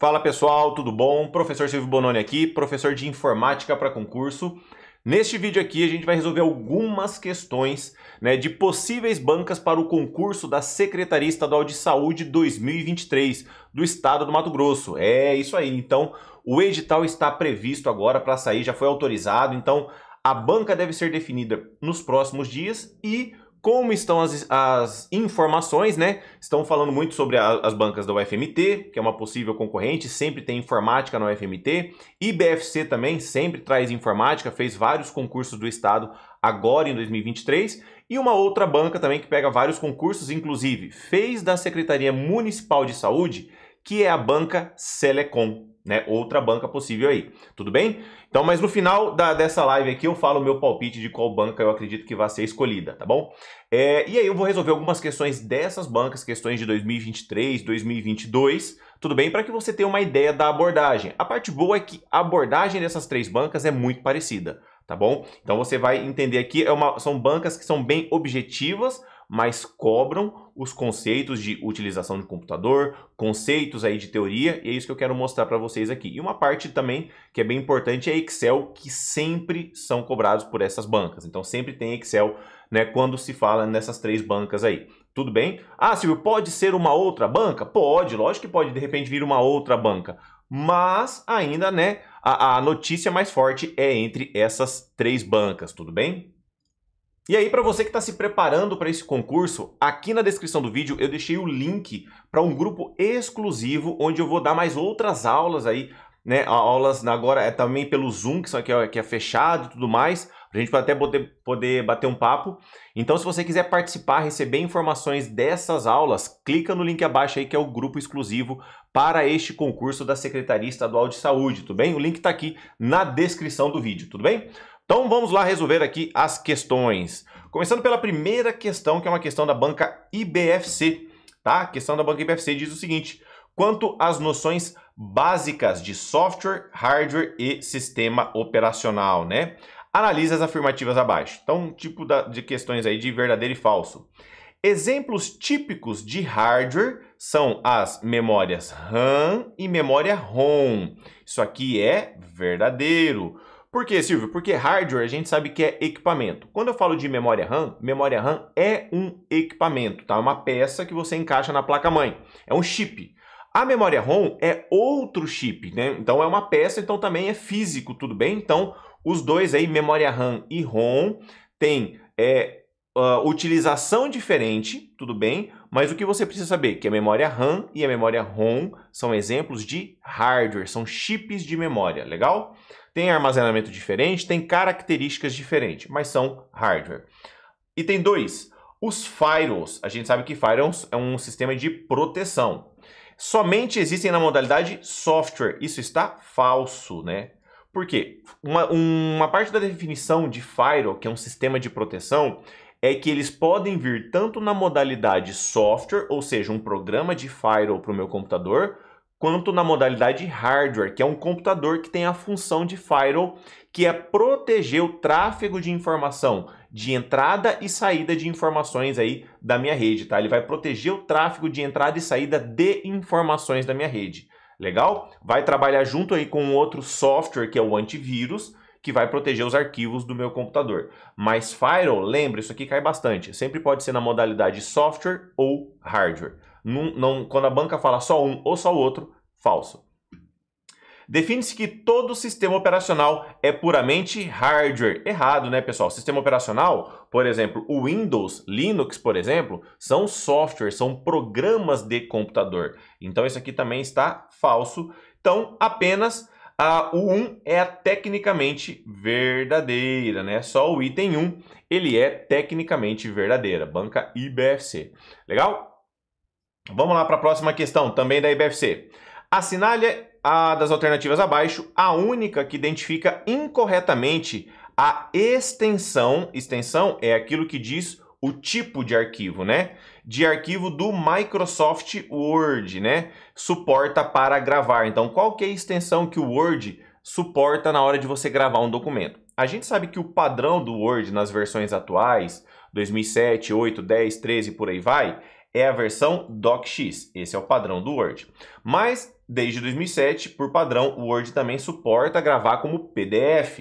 Fala pessoal, tudo bom? Professor Silvio Bononi aqui, professor de informática para concurso. Neste vídeo aqui a gente vai resolver algumas questões né, de possíveis bancas para o concurso da Secretaria Estadual de Saúde 2023 do Estado do Mato Grosso. É isso aí, então o edital está previsto agora para sair, já foi autorizado, então a banca deve ser definida nos próximos dias e como estão as, as informações, né? Estão falando muito sobre a, as bancas da UFMT, que é uma possível concorrente, sempre tem informática na UFMT. IBFC também sempre traz informática, fez vários concursos do Estado agora em 2023. E uma outra banca também que pega vários concursos, inclusive fez da Secretaria Municipal de Saúde, que é a banca Selecom né? Outra banca possível aí, tudo bem? Então, mas no final da, dessa live aqui eu falo o meu palpite de qual banca eu acredito que vai ser escolhida, tá bom? É, e aí eu vou resolver algumas questões dessas bancas, questões de 2023, 2022, tudo bem? Para que você tenha uma ideia da abordagem. A parte boa é que a abordagem dessas três bancas é muito parecida, tá bom? Então você vai entender aqui, é uma, são bancas que são bem objetivas, mas cobram os conceitos de utilização de computador, conceitos aí de teoria, e é isso que eu quero mostrar para vocês aqui. E uma parte também que é bem importante é Excel, que sempre são cobrados por essas bancas. Então sempre tem Excel, né, quando se fala nessas três bancas aí. Tudo bem? Ah, Silvio, pode ser uma outra banca? Pode, lógico que pode de repente vir uma outra banca. Mas ainda, né, a, a notícia mais forte é entre essas três bancas, tudo bem? E aí, para você que está se preparando para esse concurso, aqui na descrição do vídeo eu deixei o link para um grupo exclusivo onde eu vou dar mais outras aulas aí, né? Aulas agora é também pelo Zoom, que, são, que, é, que é fechado e tudo mais, para a gente até poder, poder bater um papo. Então, se você quiser participar, receber informações dessas aulas, clica no link abaixo aí que é o grupo exclusivo para este concurso da Secretaria Estadual de Saúde, tudo bem? O link está aqui na descrição do vídeo, tudo bem? Então vamos lá resolver aqui as questões. Começando pela primeira questão, que é uma questão da banca IBFC. Tá? A questão da banca IBFC diz o seguinte: quanto às noções básicas de software, hardware e sistema operacional, né? Analise as afirmativas abaixo. Então, tipo de questões aí de verdadeiro e falso. Exemplos típicos de hardware são as memórias RAM e memória ROM. Isso aqui é verdadeiro. Por quê, Silvio? Porque hardware a gente sabe que é equipamento. Quando eu falo de memória RAM, memória RAM é um equipamento, tá? É uma peça que você encaixa na placa-mãe. É um chip. A memória ROM é outro chip, né? Então é uma peça, então também é físico, tudo bem? Então os dois aí, memória RAM e ROM, tem é, uh, utilização diferente, tudo bem? Mas o que você precisa saber que a memória RAM e a memória ROM são exemplos de hardware, são chips de memória, legal? tem armazenamento diferente, tem características diferentes, mas são hardware. E tem dois, os firewalls. A gente sabe que firewalls é um sistema de proteção. Somente existem na modalidade software. Isso está falso, né? Por quê? Uma, uma parte da definição de firewall, que é um sistema de proteção, é que eles podem vir tanto na modalidade software, ou seja, um programa de firewall para o meu computador, quanto na modalidade hardware, que é um computador que tem a função de firewall, que é proteger o tráfego de informação de entrada e saída de informações aí da minha rede, tá? Ele vai proteger o tráfego de entrada e saída de informações da minha rede. Legal? Vai trabalhar junto aí com outro software que é o antivírus, que vai proteger os arquivos do meu computador. Mas firewall, lembra, isso aqui cai bastante. Sempre pode ser na modalidade software ou hardware. Não, não, quando a banca fala só um ou só o outro, falso. Define-se que todo sistema operacional é puramente hardware. Errado, né, pessoal? Sistema operacional, por exemplo, o Windows, Linux, por exemplo, são softwares, são programas de computador. Então, isso aqui também está falso. Então, apenas o 1 é a tecnicamente verdadeira, né? Só o item 1, ele é tecnicamente verdadeira. Banca IBFC. Legal? Vamos lá para a próxima questão, também da IBFC. Assinale a das alternativas abaixo a única que identifica incorretamente a extensão. Extensão é aquilo que diz o tipo de arquivo, né? De arquivo do Microsoft Word, né? Suporta para gravar. Então, qual que é a extensão que o Word suporta na hora de você gravar um documento? A gente sabe que o padrão do Word nas versões atuais, 2007, 8, 10, 13 por aí vai, é a versão DocX. Esse é o padrão do Word. Mas, desde 2007, por padrão, o Word também suporta gravar como PDF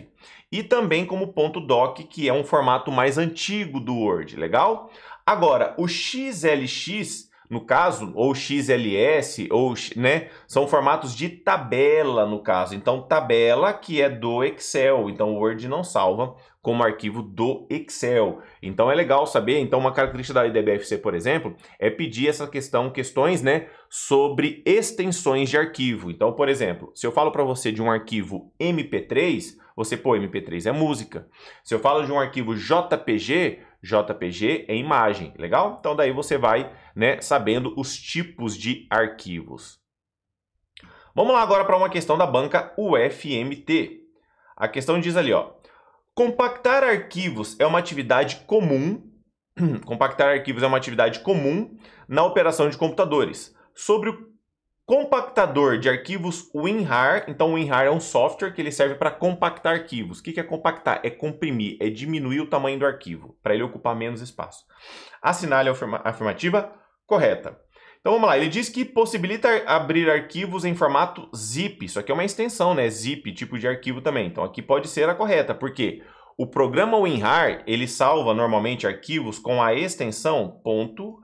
e também como .doc, que é um formato mais antigo do Word, legal? Agora, o XLX no caso, ou XLS, ou, né, são formatos de tabela, no caso. Então, tabela que é do Excel, então o Word não salva como arquivo do Excel. Então, é legal saber, então, uma característica da IDBFC, por exemplo, é pedir essa questão, questões, né, sobre extensões de arquivo. Então, por exemplo, se eu falo para você de um arquivo MP3, você, pô, MP3 é música. Se eu falo de um arquivo JPG, JPG é imagem, legal? Então daí você vai, né, sabendo os tipos de arquivos. Vamos lá agora para uma questão da banca UFMT. A questão diz ali, ó: compactar arquivos é uma atividade comum. compactar arquivos é uma atividade comum na operação de computadores. Sobre o Compactador de arquivos WinRAR. Então, o WinRAR é um software que ele serve para compactar arquivos. O que é compactar? É comprimir, é diminuir o tamanho do arquivo, para ele ocupar menos espaço. Assinale a afirmativa correta. Então, vamos lá. Ele diz que possibilita abrir arquivos em formato zip. Isso aqui é uma extensão, né? Zip, tipo de arquivo também. Então, aqui pode ser a correta, porque o programa WinRAR, ele salva normalmente arquivos com a extensão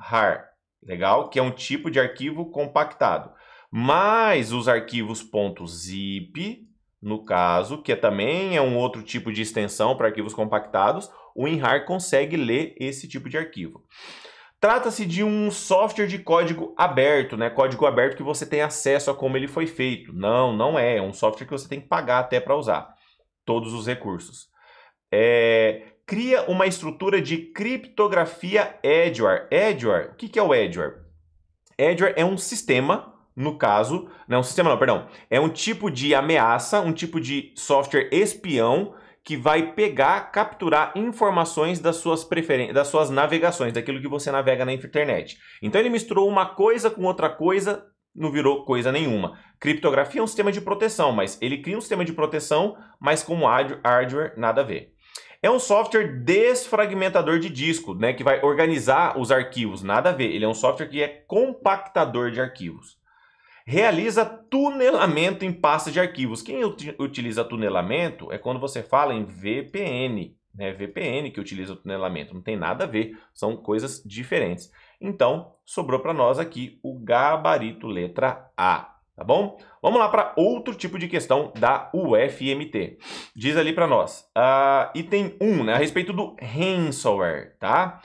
.rar. Legal? Que é um tipo de arquivo compactado mais os arquivos .zip, no caso, que é, também é um outro tipo de extensão para arquivos compactados, o WinRAR consegue ler esse tipo de arquivo. Trata-se de um software de código aberto, né? Código aberto que você tem acesso a como ele foi feito. Não, não é. É um software que você tem que pagar até para usar todos os recursos. É... cria uma estrutura de criptografia Edward. Edward, o que, que é o Edward? Edward é um sistema no caso, não é um sistema não, perdão, é um tipo de ameaça, um tipo de software espião que vai pegar, capturar informações das suas, preferen das suas navegações, daquilo que você navega na internet. Então ele misturou uma coisa com outra coisa, não virou coisa nenhuma. Criptografia é um sistema de proteção, mas ele cria um sistema de proteção, mas com hardware nada a ver. É um software desfragmentador de disco, né, que vai organizar os arquivos, nada a ver. Ele é um software que é compactador de arquivos realiza tunelamento em pasta de arquivos. Quem utiliza tunelamento é quando você fala em VPN, né? VPN que utiliza tunelamento, não tem nada a ver, são coisas diferentes. Então, sobrou para nós aqui o gabarito letra A, tá bom? Vamos lá para outro tipo de questão da UFMT. Diz ali para nós, uh, item 1, né? a respeito do ransomware, Tá?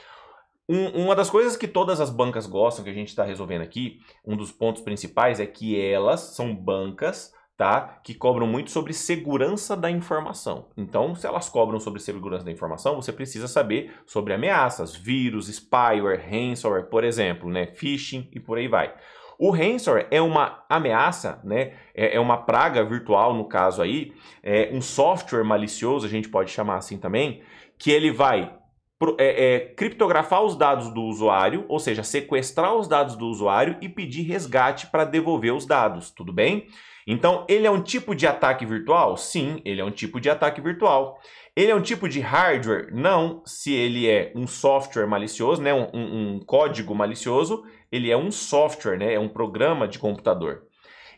Um, uma das coisas que todas as bancas gostam, que a gente está resolvendo aqui, um dos pontos principais é que elas são bancas tá? Que cobram muito sobre segurança da informação. Então, se elas cobram sobre segurança da informação, você precisa saber sobre ameaças, vírus, spyware, ransomware, por exemplo, né? Phishing e por aí vai. O ransomware é uma ameaça, né? É, é uma praga virtual, no caso aí, é um software malicioso, a gente pode chamar assim também, que ele vai é, é, criptografar os dados do usuário, ou seja, sequestrar os dados do usuário e pedir resgate para devolver os dados, tudo bem? Então, ele é um tipo de ataque virtual? Sim, ele é um tipo de ataque virtual. Ele é um tipo de hardware? Não. Se ele é um software malicioso, né, um, um, um código malicioso, ele é um software, né, é um programa de computador.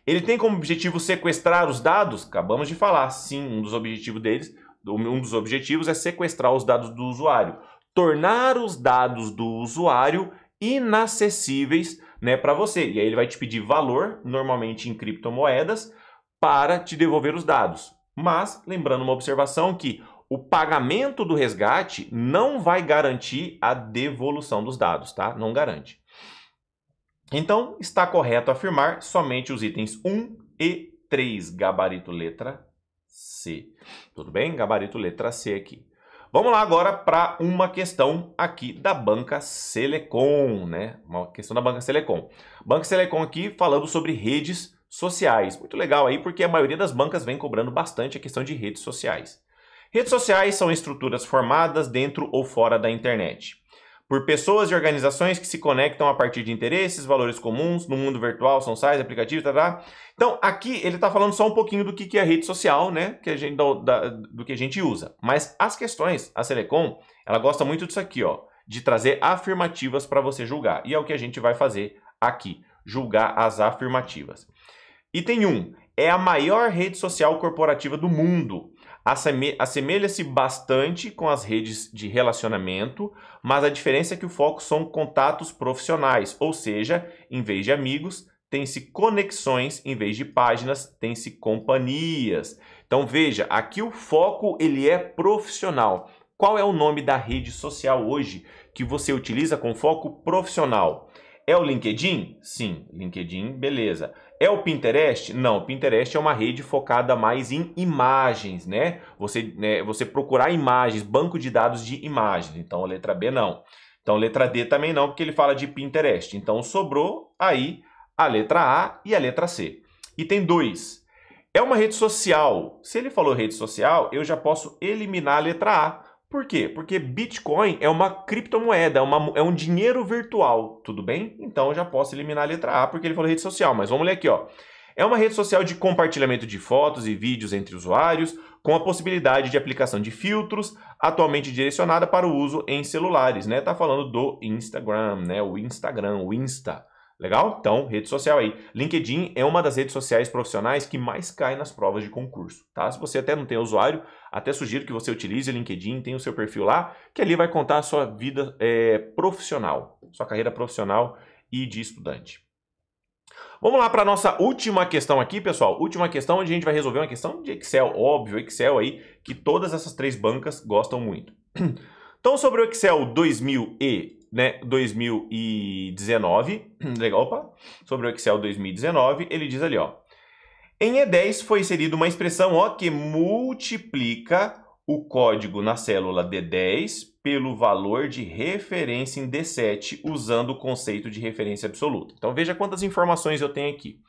Ele tem como objetivo sequestrar os dados? Acabamos de falar, sim, um dos objetivos deles um dos objetivos é sequestrar os dados do usuário tornar os dados do usuário inacessíveis né, para você. E aí ele vai te pedir valor, normalmente em criptomoedas, para te devolver os dados. Mas, lembrando uma observação que o pagamento do resgate não vai garantir a devolução dos dados, tá? Não garante. Então, está correto afirmar somente os itens 1 e 3, gabarito letra C. Tudo bem? Gabarito letra C aqui. Vamos lá agora para uma questão aqui da banca Selecom, né? Uma questão da banca Selecom. Banca Selecom aqui falando sobre redes sociais. Muito legal aí, porque a maioria das bancas vem cobrando bastante a questão de redes sociais. Redes sociais são estruturas formadas dentro ou fora da internet por pessoas e organizações que se conectam a partir de interesses, valores comuns, no mundo virtual, são sites, aplicativos, tá, tá. Então, aqui ele está falando só um pouquinho do que, que é rede social, né? Que a gente, do, da, do que a gente usa. Mas as questões, a Selecom, ela gosta muito disso aqui, ó. De trazer afirmativas para você julgar. E é o que a gente vai fazer aqui. Julgar as afirmativas. Item 1. É a maior rede social corporativa do mundo. Assemelha-se bastante com as redes de relacionamento, mas a diferença é que o foco são contatos profissionais, ou seja, em vez de amigos, tem-se conexões, em vez de páginas, tem-se companhias. Então veja, aqui o foco ele é profissional. Qual é o nome da rede social hoje que você utiliza com foco profissional? É o LinkedIn? Sim, LinkedIn, beleza. É o Pinterest? Não, o Pinterest é uma rede focada mais em imagens, né? Você, né, você procurar imagens, banco de dados de imagens. Então, a letra B não. Então, letra D também não, porque ele fala de Pinterest. Então, sobrou aí a letra A e a letra C. Item 2. É uma rede social. Se ele falou rede social, eu já posso eliminar a letra A por quê? Porque Bitcoin é uma criptomoeda, é, uma, é um dinheiro virtual, tudo bem? Então eu já posso eliminar a letra A porque ele falou rede social, mas vamos ler aqui, ó. É uma rede social de compartilhamento de fotos e vídeos entre usuários, com a possibilidade de aplicação de filtros, atualmente direcionada para o uso em celulares, né? Tá falando do Instagram, né? O Instagram, o Insta. Legal? Então, rede social aí. LinkedIn é uma das redes sociais profissionais que mais cai nas provas de concurso, tá? Se você até não tem usuário, até sugiro que você utilize o LinkedIn, tem o seu perfil lá, que ali vai contar a sua vida é, profissional, sua carreira profissional e de estudante. Vamos lá para a nossa última questão aqui, pessoal. Última questão onde a gente vai resolver uma questão de Excel, óbvio, Excel aí, que todas essas três bancas gostam muito. Então, sobre o Excel 2000 e né, 2019, legal, opa, sobre o Excel 2019, ele diz ali, ó. Em E10 foi inserida uma expressão ó, que multiplica o código na célula D10 pelo valor de referência em D7, usando o conceito de referência absoluta. Então veja quantas informações eu tenho aqui.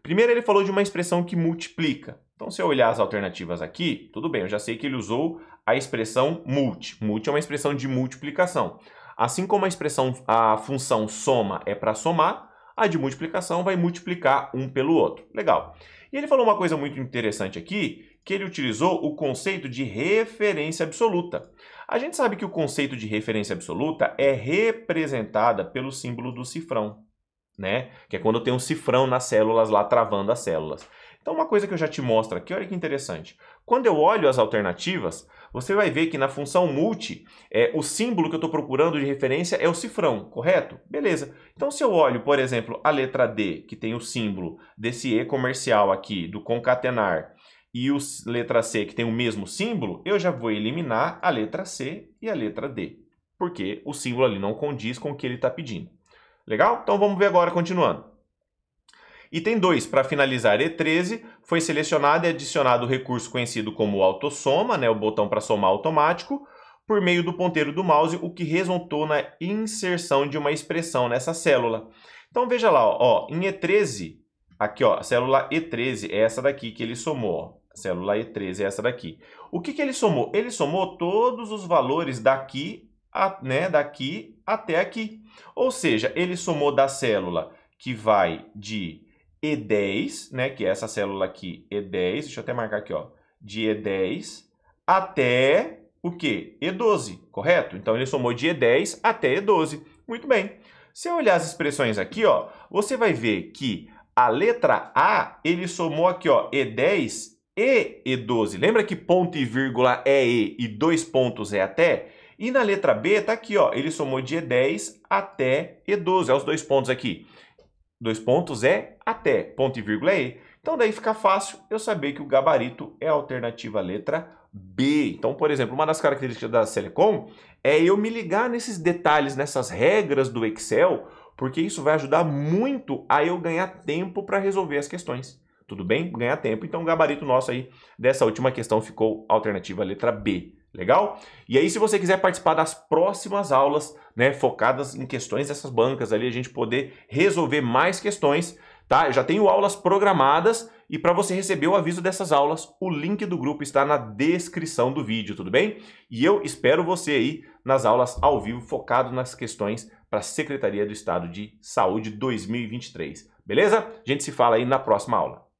Primeiro ele falou de uma expressão que multiplica. Então se eu olhar as alternativas aqui, tudo bem, eu já sei que ele usou a expressão multi. Multi é uma expressão de multiplicação. Assim como a expressão, a função soma é para somar, a de multiplicação vai multiplicar um pelo outro. Legal. E ele falou uma coisa muito interessante aqui, que ele utilizou o conceito de referência absoluta. A gente sabe que o conceito de referência absoluta é representada pelo símbolo do cifrão, né? Que é quando tem um cifrão nas células lá travando as células. Então, uma coisa que eu já te mostro aqui, olha que interessante. Quando eu olho as alternativas, você vai ver que na função multi, é, o símbolo que eu estou procurando de referência é o cifrão, correto? Beleza. Então, se eu olho, por exemplo, a letra D, que tem o símbolo desse E comercial aqui, do concatenar, e a letra C, que tem o mesmo símbolo, eu já vou eliminar a letra C e a letra D, porque o símbolo ali não condiz com o que ele está pedindo. Legal? Então, vamos ver agora, continuando. Item 2, para finalizar E13, foi selecionado e adicionado o recurso conhecido como autossoma, né, o botão para somar automático, por meio do ponteiro do mouse, o que resultou na inserção de uma expressão nessa célula. Então veja lá, ó, em E13, aqui ó, a célula E13 é essa daqui que ele somou, ó célula E13 é essa daqui. O que, que ele somou? Ele somou todos os valores daqui, a, né, daqui até aqui. Ou seja, ele somou da célula que vai de e10, né, que é essa célula aqui, E10, deixa eu até marcar aqui, ó, de E10 até o quê? E12, correto? Então ele somou de E10 até E12. Muito bem. Se eu olhar as expressões aqui, ó, você vai ver que a letra A, ele somou aqui, ó, E10 e E12. Lembra que ponto e vírgula é E e dois pontos é até? E na letra B tá aqui, ó, ele somou de E10 até E12, é os dois pontos aqui dois pontos é até, ponto e vírgula é e. Então daí fica fácil eu saber que o gabarito é a alternativa letra B. Então, por exemplo, uma das características da Selecom é eu me ligar nesses detalhes, nessas regras do Excel, porque isso vai ajudar muito a eu ganhar tempo para resolver as questões. Tudo bem? Ganhar tempo. Então, o gabarito nosso aí dessa última questão ficou alternativa letra B. Legal? E aí, se você quiser participar das próximas aulas, né, focadas em questões dessas bancas ali, a gente poder resolver mais questões, tá? Eu já tenho aulas programadas e para você receber o aviso dessas aulas, o link do grupo está na descrição do vídeo, tudo bem? E eu espero você aí nas aulas ao vivo, focado nas questões para a Secretaria do Estado de Saúde 2023. Beleza? A gente se fala aí na próxima aula.